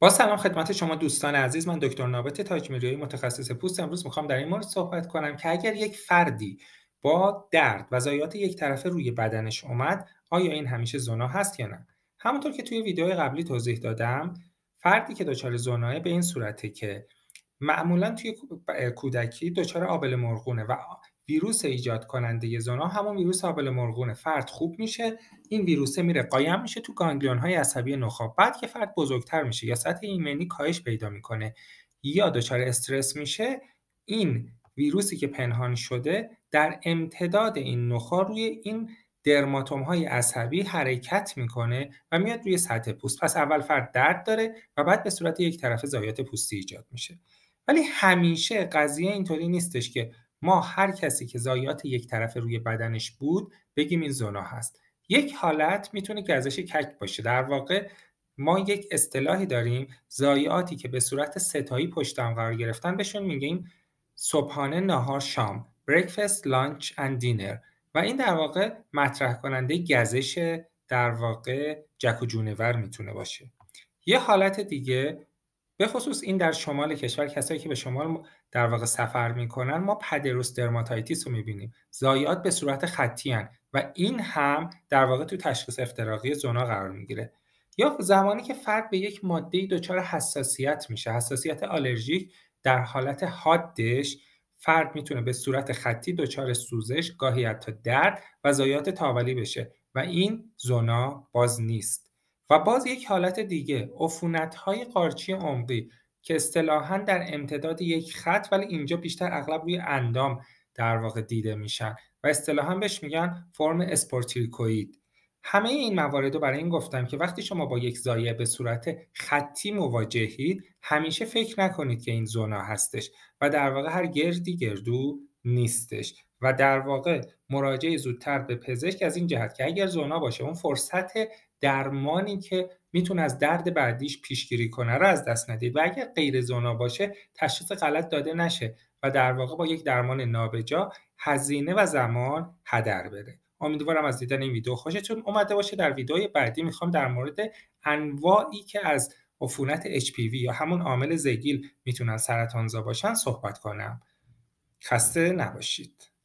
با سلام خدمت شما دوستان عزیز من دکتر نابت میریایی متخصص پوست امروز میخوام در این مورد صحبت کنم که اگر یک فردی با درد و ضایعات یک طرفه روی بدنش اومد آیا این همیشه زونا هست یا نه همونطور که توی ویدیوهای قبلی توضیح دادم فردی که دچار زوناه به این صورته که معمولا توی کودکی دچار آبل مرغونه و ویروس ایجاد کننده زنا همون ویروس آبل مرغونه فرد خوب میشه این ویروسه میره قایم میشه تو گانگلیون های عصبی نخاع بعد که فرد بزرگتر میشه یا سطح ایمنی کاهش پیدا میکنه یا دچار استرس میشه این ویروسی که پنهان شده در امتداد این نخا روی این درماتوم های عصبی حرکت میکنه و میاد روی سطح پوست پس اول فرد درد داره و بعد به صورت یک طرف زایات پوستی ایجاد میشه ولی همیشه قضیه اینطوری نیستش که ما هر کسی که زایات یک طرف روی بدنش بود بگیم این زنا هست یک حالت میتونه ازش کک باشه در واقع ما یک اصطلاحی داریم ضایعاتی که به صورت ستایی پشت هم قرار گرفتن بهشون میگیم صبحانه نهار شام breakfast lunch and dinner و این در واقع مطرح کننده گزش در واقع جک و جونور میتونه باشه یه حالت دیگه به خصوص این در شمال کشور کسایی که به شمال در واقع سفر میکنن ما پدروس درماتایتیس رو میبینیم زایات به صورت خطی هن و این هم در واقع تو تشخیص افتراقی زونا قرار میگیره یا زمانی که فرد به یک ماده دچار حساسیت میشه حساسیت آلرژیک در حالت حادش فرد میتونه به صورت خطی دچار سوزش گاهی حتی درد و زایات تاولی بشه و این زونا باز نیست و باز یک حالت دیگه های قارچی عمقی که اصطلاحا در امتداد یک خط ولی اینجا بیشتر اغلب روی اندام در واقع دیده میشن و اصطلاحا بهش میگن فرم کوید. همه این موارد رو برای این گفتم که وقتی شما با یک زایه به صورت خطی مواجهید همیشه فکر نکنید که این زونا هستش و در واقع هر گردی گردو نیستش و در واقع مراجعه زودتر به پزشک از این جهت که اگر زونا باشه اون فرصت درمانی که میتونه از درد بعدیش پیشگیری کنه رو از دست ندید و اگر غیر زونا باشه تشخیص غلط داده نشه و در واقع با یک درمان نابجا هزینه و زمان هدر بره امیدوارم از دیدن این ویدیو خوشتون اومده باشه در ویدیوهای بعدی میخوام در مورد انواعی که از عفونت HPV یا همون عامل زگیل میتونن سرطانزا باشن صحبت کنم خسته نباشید